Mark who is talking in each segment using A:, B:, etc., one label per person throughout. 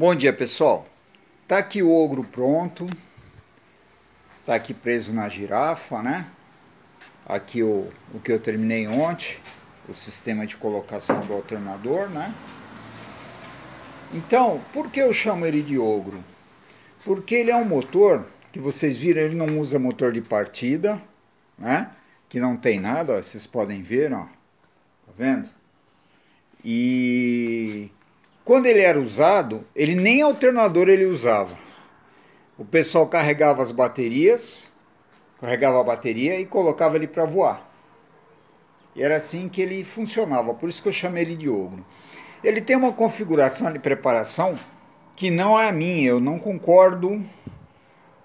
A: Bom dia pessoal, tá aqui o ogro pronto, tá aqui preso na girafa, né? Aqui o, o que eu terminei ontem, o sistema de colocação do alternador, né? Então, por que eu chamo ele de ogro? Porque ele é um motor, que vocês viram, ele não usa motor de partida, né? Que não tem nada, ó, vocês podem ver, ó, tá vendo? E quando ele era usado, ele nem alternador ele usava. O pessoal carregava as baterias, carregava a bateria e colocava ele para voar. E era assim que ele funcionava, por isso que eu chamei ele de ogro. Ele tem uma configuração de preparação que não é a minha, eu não concordo,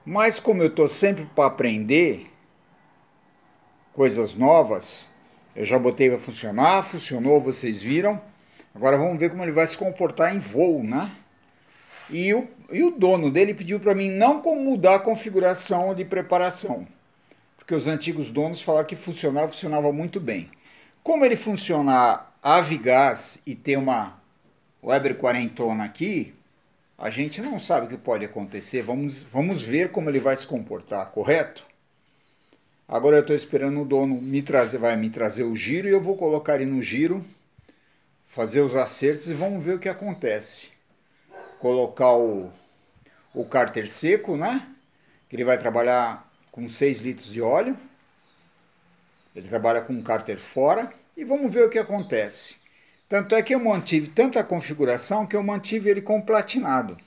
A: mas como eu estou sempre para aprender coisas novas, eu já botei para funcionar, funcionou, vocês viram. Agora vamos ver como ele vai se comportar em voo, né? E o, e o dono dele pediu para mim não mudar a configuração de preparação, porque os antigos donos falaram que funcionava, funcionava muito bem. Como ele funcionar a Vigás e ter uma Weber quarentona aqui, a gente não sabe o que pode acontecer. Vamos, vamos ver como ele vai se comportar, correto? Agora eu estou esperando o dono me trazer, vai me trazer o giro e eu vou colocar ele no giro fazer os acertos e vamos ver o que acontece. Colocar o, o cárter seco, né? Que ele vai trabalhar com 6 litros de óleo. Ele trabalha com um cárter fora. E vamos ver o que acontece. Tanto é que eu mantive tanta configuração que eu mantive ele com platinado.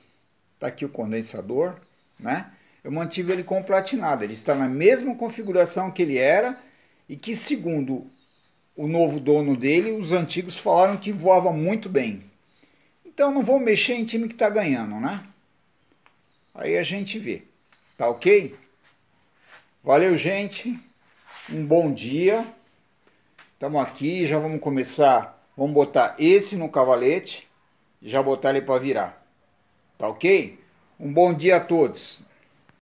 A: Tá aqui o condensador, né? Eu mantive ele com platinado. Ele está na mesma configuração que ele era e que, segundo o novo dono dele, os antigos falaram que voava muito bem. Então não vou mexer em time que está ganhando, né? Aí a gente vê. Tá ok? Valeu, gente. Um bom dia. Estamos aqui, já vamos começar. Vamos botar esse no cavalete e já botar ele para virar. Tá ok? Um bom dia a todos.